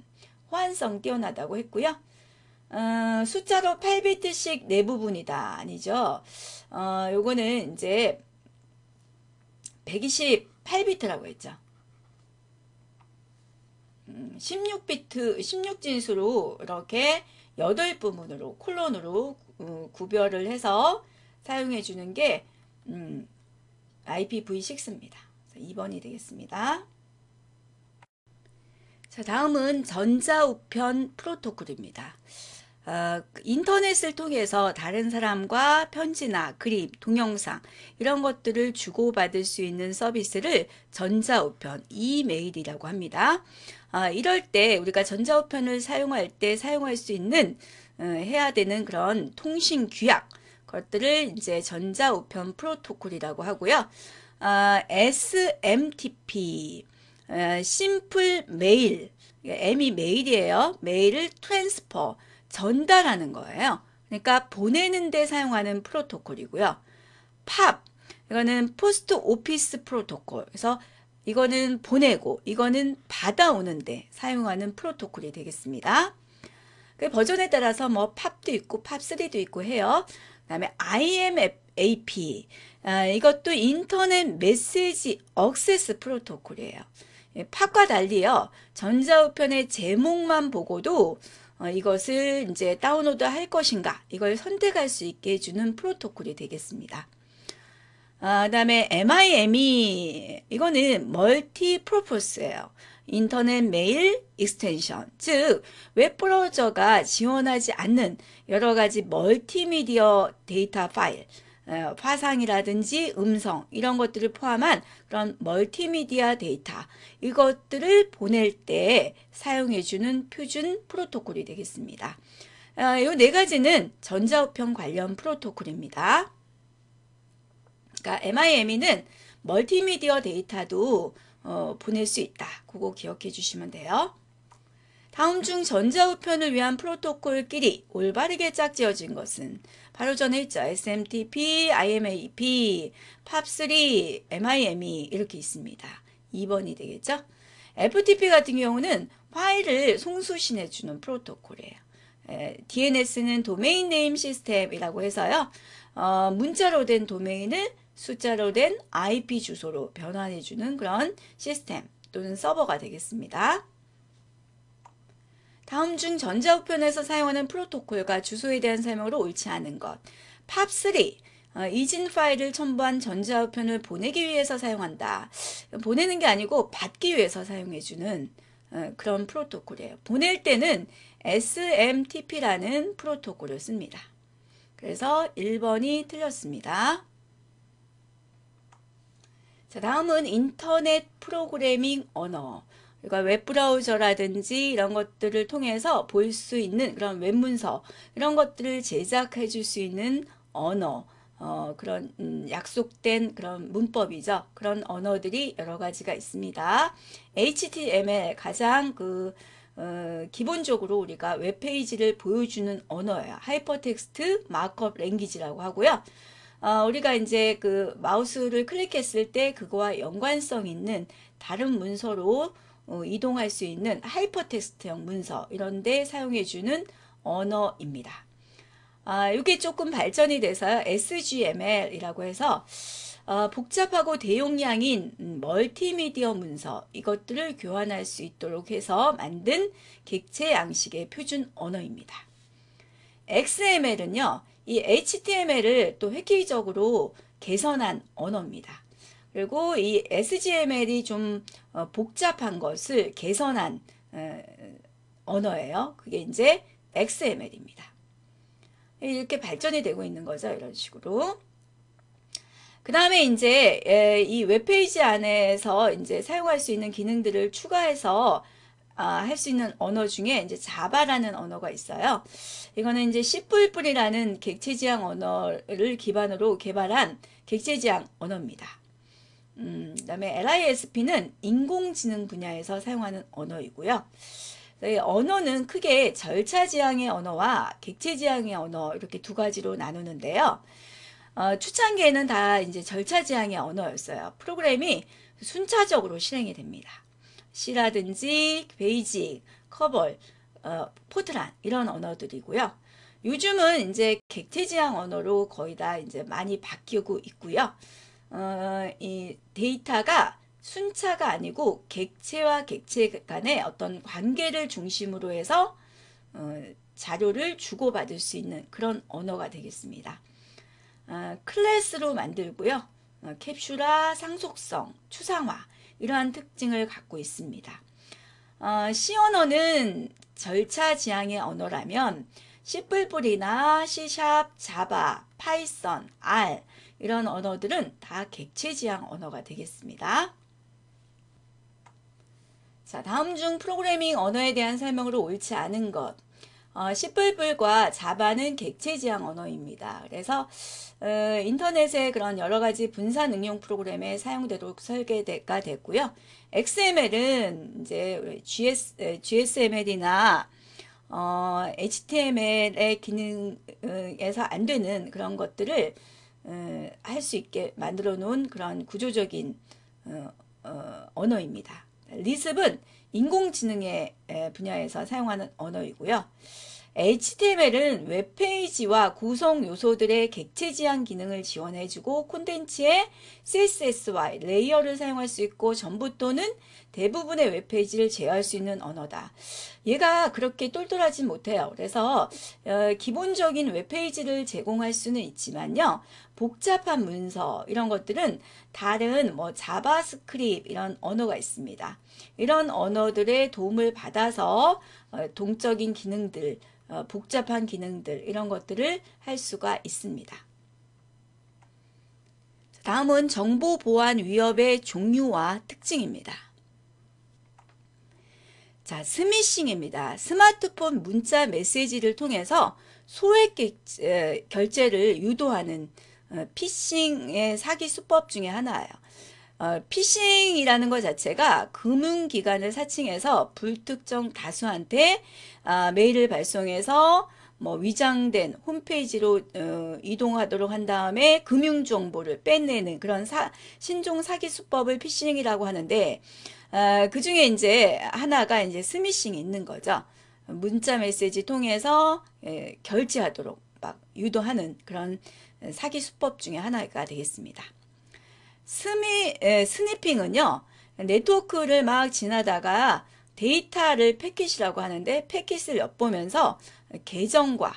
호환성 뛰어나다고 했고요. 어, 숫자로 8비트씩 4 부분이다. 아니죠. 어, 요거는 이제 128비트라고 했죠. 16비트, 음, 16진수로 이렇게 8부분으로 콜론으로 음, 구별을 해서 사용해 주는 게 음, IPv6입니다. 2번이 되겠습니다. 자, 다음은 전자우편 프로토콜입니다. 어, 인터넷을 통해서 다른 사람과 편지나 그림, 동영상 이런 것들을 주고받을 수 있는 서비스를 전자우편, 이메일이라고 합니다. 아, 이럴 때 우리가 전자우편을 사용할 때 사용할 수 있는 어, 해야 되는 그런 통신 규약 것들을 이제 전자우편 프로토콜이라고 하고요. 아, 어, SMTP, 어, 심플 메일, M이 메일이에요. 메일을 트랜스퍼, 전달하는 거예요. 그러니까 보내는 데 사용하는 프로토콜이고요. 팝 이거는 포스트 오피스 프로토콜. 그래서 이거는 보내고 이거는 받아오는데 사용하는 프로토콜이 되겠습니다. 그 버전에 따라서 뭐 팝도 있고 팝3도 있고 해요. 그 다음에 IMAP 아, 이것도 인터넷 메시지 억세스 프로토콜이에요. 예, 팝과 달리요. 전자우편의 제목만 보고도 어, 이것을 이제 다운로드 할 것인가 이걸 선택할 수 있게 해주는 프로토콜이 되겠습니다. 아, 어, 그 다음에 MIM이 e, 이거는 멀티 프로포스예요. 인터넷 메일 익스텐션 즉 웹브라우저가 지원하지 않는 여러가지 멀티미디어 데이터 파일 화상이라든지 음성 이런 것들을 포함한 그런 멀티미디어 데이터 이것들을 보낼 때 사용해주는 표준 프로토콜이 되겠습니다. 이 네 가지는 전자우편 관련 프로토콜입니다. 그러니까 MIME는 멀티미디어 데이터도 어, 보낼 수 있다. 그거 기억해 주시면 돼요. 다음 중 전자우편을 위한 프로토콜끼리 올바르게 짝지어진 것은 바로 전 일자 SMTP, IMAP, POP3, MIME 이렇게 있습니다. 2번이 되겠죠? FTP 같은 경우는 파일을 송수신해 주는 프로토콜이에요. 에, DNS는 도메인 네임 시스템이라고 해서요. 어, 문자로 된 도메인을 숫자로 된 IP 주소로 변환해 주는 그런 시스템 또는 서버가 되겠습니다. 다음 중 전자우편에서 사용하는 프로토콜과 주소에 대한 설명으로 옳지 않은 것. 팝3. 어, 이진 파일을 첨부한 전자우편을 보내기 위해서 사용한다. 보내는 게 아니고 받기 위해서 사용해주는 어, 그런 프로토콜이에요. 보낼 때는 SMTP라는 프로토콜을 씁니다. 그래서 1번이 틀렸습니다. 자, 다음은 인터넷 프로그래밍 언어. 그러니까 웹브라우저라든지 이런 것들을 통해서 볼 수 있는 그런 웹문서 이런 것들을 제작해 줄 수 있는 언어 어, 그런 음, 약속된 그런 문법이죠. 그런 언어들이 여러 가지가 있습니다. HTML 가장 그 어, 기본적으로 우리가 웹페이지를 보여주는 언어예요. 하이퍼텍스트 마크업 랭귀지라고 하고요. 어, 우리가 이제 그 마우스를 클릭했을 때 그거와 연관성 있는 다른 문서로 어, 이동할 수 있는 하이퍼텍스트형 문서 이런 데 사용해주는 언어입니다. 아, 이게 조금 발전이 돼서 SGML이라고 해서 어, 복잡하고 대용량인 멀티미디어 문서 이것들을 교환할 수 있도록 해서 만든 객체 양식의 표준 언어입니다. XML은요. 이 HTML을 또 획기적으로 개선한 언어입니다. 그리고 이 SGML이 좀 어, 복잡한 것을 개선한 언어예요. 그게 이제 XML입니다. 이렇게 발전이 되고 있는 거죠. 이런 식으로. 그 다음에 이제 이 웹페이지 안에서 이제 사용할 수 있는 기능들을 추가해서 아, 할수 있는 언어 중에 이제 자바라는 언어가 있어요. 이거는 이제 C++ 이라는 객체지향 언어를 기반으로 개발한 객체지향 언어입니다. 음, 그다음에 LISP는 인공지능 분야에서 사용하는 언어이고요. 언어는 크게 절차 지향의 언어와 객체 지향의 언어 이렇게 두 가지로 나누는데요. 어, 초창기에는 다 이제 절차 지향의 언어였어요. 프로그램이 순차적으로 실행이 됩니다. C라든지 베이직, 커벌, 어, 포트란 이런 언어들이고요. 요즘은 이제 객체 지향 언어로 거의 다 이제 많이 바뀌고 있고요. 어, 이 데이터가 순차가 아니고 객체와 객체 간의 어떤 관계를 중심으로 해서 어, 자료를 주고받을 수 있는 그런 언어가 되겠습니다. 어, 클래스로 만들고요. 어, 캡슐화, 상속성, 추상화 이러한 특징을 갖고 있습니다. 어, C 언어는 절차 지향의 언어라면 C++이나 C#, 자바, 파이썬, R 이런 언어들은 다 객체지향 언어가 되겠습니다. 자, 다음 중 프로그래밍 언어에 대한 설명으로 옳지 않은 것. 어, C++과 자바는 객체지향 언어입니다. 그래서 어, 인터넷의 그런 여러 가지 분산 응용 프로그램에 사용되도록 설계가 됐고요. XML은 이제 GS, GSML이나 어, HTML의 기능에서 안 되는 그런 것들을 할수 있게 만들어 놓은 그런 구조적인 어, 어, 언어입니다. 리습은 인공지능의 분야에서 사용하는 언어이고요. HTML은 웹페이지와 구성 요소들의 객체 지향 기능을 지원해주고 콘텐츠에 CSS와 레이어를 사용할 수 있고 전부 또는 대부분의 웹페이지를 제어할 수 있는 언어다. 얘가 그렇게 똘똘하진 못해요. 그래서 어, 기본적인 웹페이지를 제공할 수는 있지만요. 복잡한 문서 이런 것들은 다른 뭐 자바스크립 이런 언어가 있습니다. 이런 언어들의 도움을 받아서 어, 동적인 기능들, 어, 복잡한 기능들 이런 것들을 할 수가 있습니다. 다음은 정보 보안 위협의 종류와 특징입니다. 자, 스미싱입니다. 스마트폰 문자 메시지를 통해서 소액 결제를 유도하는 어, 피싱의 사기 수법 중에 하나예요. 어, 피싱이라는 것 자체가 금융기관을 사칭해서 불특정 다수한테 아, 메일을 발송해서 뭐 위장된 홈페이지로 어, 이동하도록 한 다음에 금융정보를 빼내는 그런 사, 신종 사기 수법을 피싱이라고 하는데 아, 그 중에 이제 하나가 이제 스미싱이 있는 거죠. 문자 메시지 통해서 예, 결제하도록 막 유도하는 그런 사기 수법 중에 하나가 되겠습니다. 스미, 에, 스니핑은요. 네트워크를 막 지나다가 데이터를 패킷이라고 하는데 패킷을 엿보면서 계정과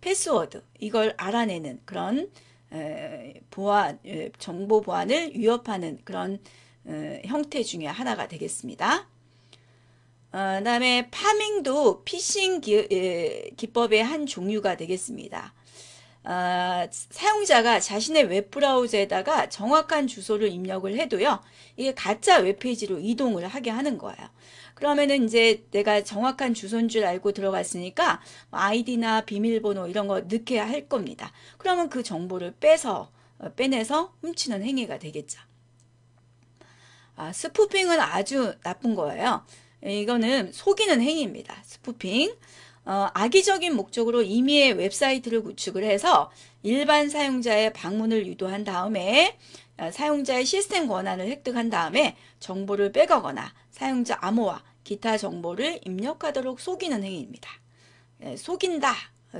패스워드 이걸 알아내는 그런 에, 보안 에, 정보 보안을 위협하는 그런 에, 형태 중에 하나가 되겠습니다. 어, 그 다음에 파밍도 피싱 기, 법의한 종류가 되겠습니다. 아, 사용자가 자신의 웹브라우저에다가 정확한 주소를 입력을 해도요. 이게 가짜 웹페이지로 이동을 하게 하는 거예요. 그러면은 이제 내가 정확한 주소인 줄 알고 들어갔으니까 뭐 아이디나 비밀번호 이런 거 넣게 할 겁니다. 그러면 그 정보를 빼서 어, 빼내서 훔치는 행위가 되겠죠. 아, 스푸핑은 아주 나쁜 거예요. 이거는 속이는 행위입니다. 스푸핑. 어, 악의적인 목적으로 임의의 웹사이트를 구축을 해서 일반 사용자의 방문을 유도한 다음에 어, 사용자의 시스템 권한을 획득한 다음에 정보를 빼가거나 사용자 암호와 기타 정보를 입력하도록 속이는 행위입니다. 예, 속인다,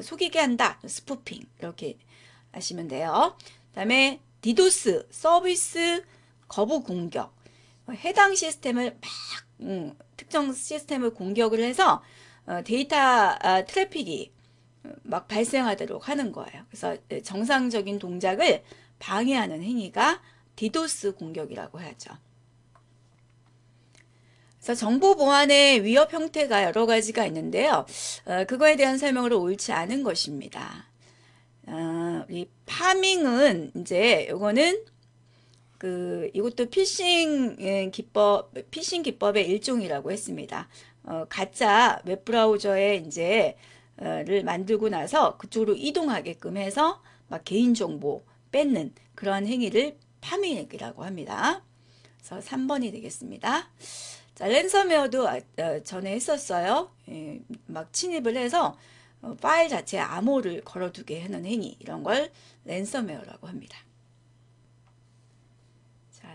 속이게 한다, 스푸핑 이렇게 하시면 돼요. 그 다음에 디도스, 서비스 거부 공격 어, 해당 시스템을 막 음, 특정 시스템을 공격을 해서 어, 데이터 아, 트래픽이 막 발생하도록 하는 거예요. 그래서 예, 정상적인 동작을 방해하는 행위가 디도스 공격이라고 하죠. 그래서 정보 보안의 위협 형태가 여러 가지가 있는데요. 어, 그거에 대한 설명으로 옳지 않은 것입니다. 우 어, 파밍은 이제 이거는 그 이것도 피싱 예, 기법, 피싱 기법의 일종이라고 했습니다. 어, 가짜 웹브라우저에 이제 어, 를 만들고 나서 그쪽으로 이동하게끔 해서 막 개인정보 뺏는 그런 행위를 파밍이라고 합니다. 그래서 3번이 되겠습니다. 자, 랜섬웨어도 아, 어, 전에 했었어요. 예, 막 침입을 해서 어, 파일 자체에 암호를 걸어두게 하는 행위 이런 걸 랜섬웨어라고 합니다.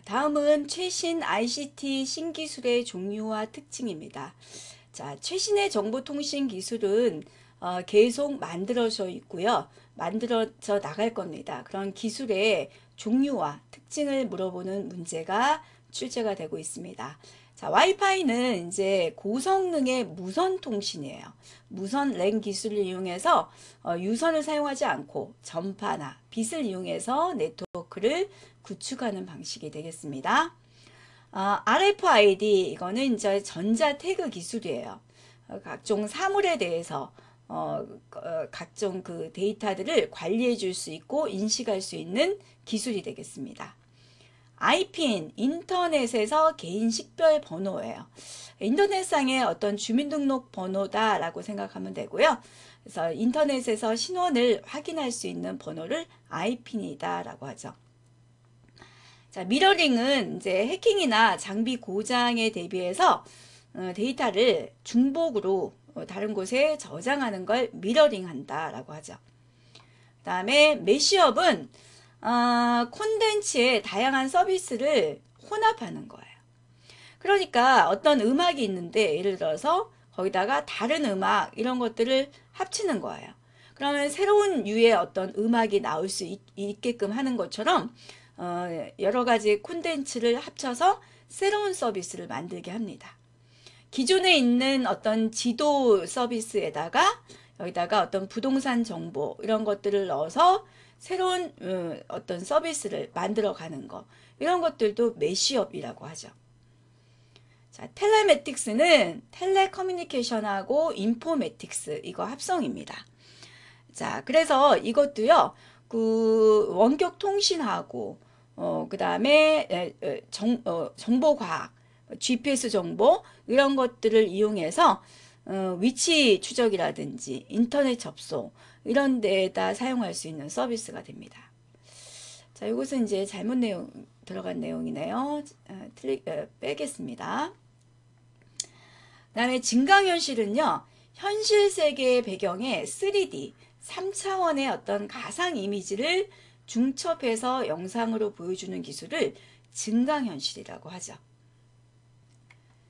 다음은 최신 ICT 신기술의 종류와 특징입니다. 자, 최신의 정보통신 기술은 어, 계속 만들어져 있고요. 만들어져 나갈 겁니다. 그런 기술의 종류와 특징을 물어보는 문제가 출제가 되고 있습니다. 자, 와이파이는 이제 고성능의 무선 통신이에요. 무선 랜 기술을 이용해서 어, 유선을 사용하지 않고 전파나 빛을 이용해서 네트워크를 구축하는 방식이 되겠습니다. 아, 어, RFID 이거는 이제 전자 태그 기술이에요. 어, 각종 사물에 대해서 어, 어, 각종 그 데이터들을 관리해 줄 수 있고 인식할 수 있는 기술이 되겠습니다. 아이핀 인터넷에서 개인 식별 번호예요. 인터넷상의 어떤 주민등록번호다라고 생각하면 되고요. 그래서 인터넷에서 신원을 확인할 수 있는 번호를 아이핀이다라고 하죠. 자, 미러링은 이제 해킹이나 장비 고장에 대비해서 어, 데이터를 중복으로 어, 다른 곳에 저장하는 걸 미러링한다라고 하죠. 그 다음에 메쉬업은 어, 콘텐츠의 다양한 서비스를 혼합하는 거예요. 그러니까 어떤 음악이 있는데 예를 들어서 거기다가 다른 음악 이런 것들을 합치는 거예요. 그러면 새로운 유의 어떤 음악이 나올 수 있, 게끔 하는 것처럼 어, 여러 가지 콘텐츠를 합쳐서 새로운 서비스를 만들게 합니다. 기존에 있는 어떤 지도 서비스에다가 여기다가 어떤 부동산 정보 이런 것들을 넣어서 새로운 음, 어떤 서비스를 만들어 가는 거 이런 것들도 메시업이라고 하죠. 자, 텔레매틱스는 텔레커뮤니케이션하고 인포매틱스 이거 합성입니다. 자, 그래서 이것도요. 그 원격 통신하고 어, 그 다음에 어, 정보과학, GPS 정보 이런 것들을 이용해서 어, 위치 추적이라든지 인터넷 접속 이런 데에다 사용할 수 있는 서비스가 됩니다. 자, 이것은 이제 잘못 내용 들어간 내용이네요. 어, 틀리, 어, 빼겠습니다. 다음에 증강현실은요. 현실 세계의 배경에 3D, 3차원의 어떤 가상 이미지를 중첩해서 영상으로 보여주는 기술을 증강현실이라고 하죠.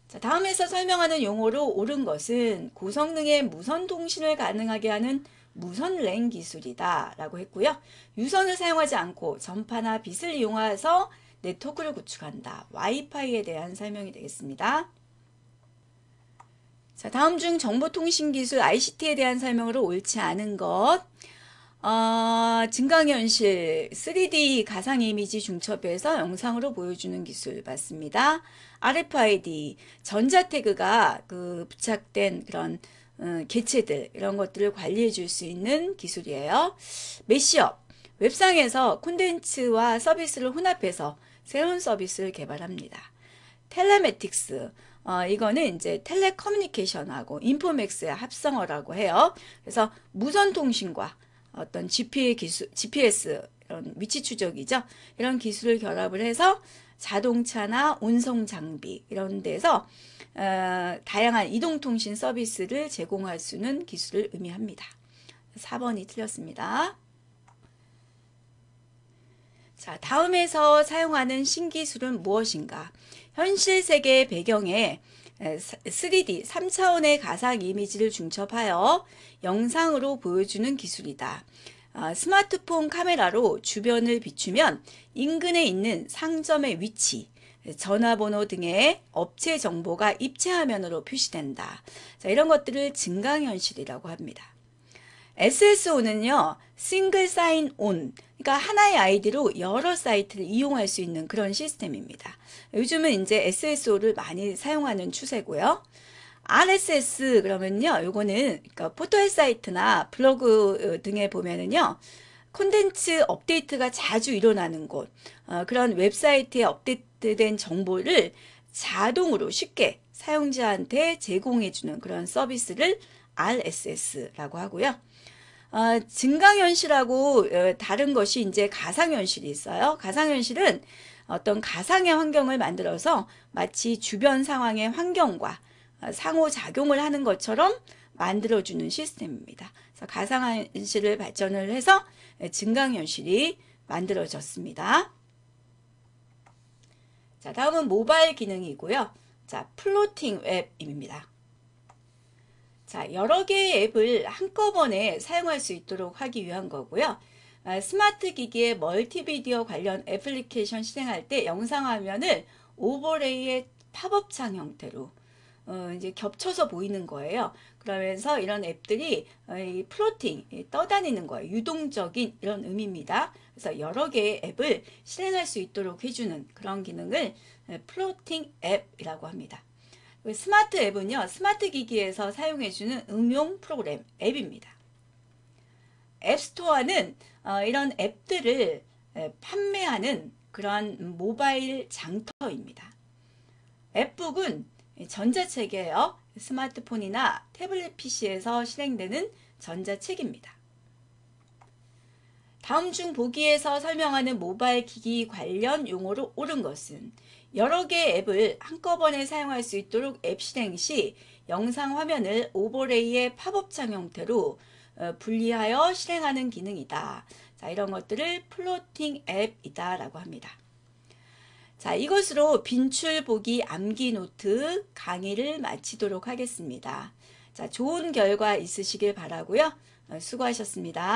자, 다음에서 설명하는 용어로 옳은 것은 고성능의 무선 통신을 가능하게 하는 무선 랭 기술이다 라고 했고요. 유선을 사용하지 않고 전파나 빛을 이용해서 네트워크를 구축한다. 와이파이에 대한 설명이 되겠습니다. 자, 다음 중 정보통신기술 ICT에 대한 설명으로 옳지 않은 것 어, 증강현실 3D 가상 이미지 중첩에서 영상으로 보여주는 기술 맞습니다. RFID 전자태그가 그 부착된 그런 음, 개체들 이런 것들을 관리해 줄 수 있는 기술이에요. 메시업 웹상에서 콘텐츠와 서비스를 혼합해서 새로운 서비스를 개발합니다. 텔레메틱스 어, 이거는 이제 텔레커뮤니케이션하고 인포맥스의 합성어라고 해요. 그래서 무선 통신과 어떤 GPS 기술, GPS 이런 위치 추적이죠. 이런 기술을 결합을 해서 자동차나 운송 장비 이런 데서 어, 다양한 이동통신 서비스를 제공할 수 있는 기술을 의미합니다. 4번이 틀렸습니다. 자, 다음에서 사용하는 신기술은 무엇인가? 현실 세계 배경에 3D, 3차원의 가상 이미지를 중첩하여 영상으로 보여주는 기술이다. 아, 스마트폰 카메라로 주변을 비추면 인근에 있는 상점의 위치, 전화번호 등의 업체 정보가 입체 화면으로 표시된다. 자, 이런 것들을 증강현실이라고 합니다. SSO는요. 싱글 사인 온, 그러니까 하나의 아이디로 여러 사이트를 이용할 수 있는 그런 시스템입니다. 요즘은 이제 SSO를 많이 사용하는 추세고요. RSS 그러면요. 요거는 그러니까 포털 사이트나 블로그 어, 등에 보면은요. 콘텐츠 업데이트가 자주 일어나는 곳 어, 그런 웹사이트에 업데이트된 정보를 자동으로 쉽게 사용자한테 제공해주는 그런 서비스를 RSS라고 하고요. 어, 증강현실하고 어, 다른 것이 이제 가상현실이 있어요. 가상현실은 어떤 가상의 환경을 만들어서 마치 주변 상황의 환경과 어, 상호작용을 하는 것처럼 만들어주는 시스템입니다. 그래서 가상현실을 발전을 해서 증강현실이 만들어졌습니다. 자, 다음은 모바일 기능이고요. 자, 플로팅 웹입니다. 자, 여러 개의 앱을 한꺼번에 사용할 수 있도록 하기 위한 거고요. 아, 스마트 기기의 멀티비디오 관련 애플리케이션 실행할 때 영상 화면을 오버레이의 팝업창 형태로 어, 이제 겹쳐서 보이는 거예요. 그러면서 이런 앱들이 어, 플로팅, 떠다니는 거예요. 유동적인 이런 의미입니다. 그래서 여러 개의 앱을 실행할 수 있도록 해주는 그런 기능을 플로팅 앱이라고 합니다. 그 스마트 앱은요. 스마트 기기에서 사용해주는 응용 프로그램 앱입니다. 앱스토어는 어, 이런 앱들을 판매하는 그러 모바일 장터입니다. 앱북은 전자책이에요. 어, 스마트폰이나 태블릿 PC에서 실행되는 전자책입니다. 다음 중 보기에서 설명하는 모바일 기기 관련 용어로 옳은 것은 여러 개의 앱을 한꺼번에 사용할 수 있도록 앱 실행 시 영상 화면을 오버레이의 팝업창 형태로 어, 분리하여 실행하는 기능이다. 자, 이런 것들을 플로팅 앱이다 라고 합니다. 자, 이것으로 빈출 보기 암기 노트 강의를 마치도록 하겠습니다. 자, 좋은 결과 있으시길 바라고요. 어, 수고하셨습니다.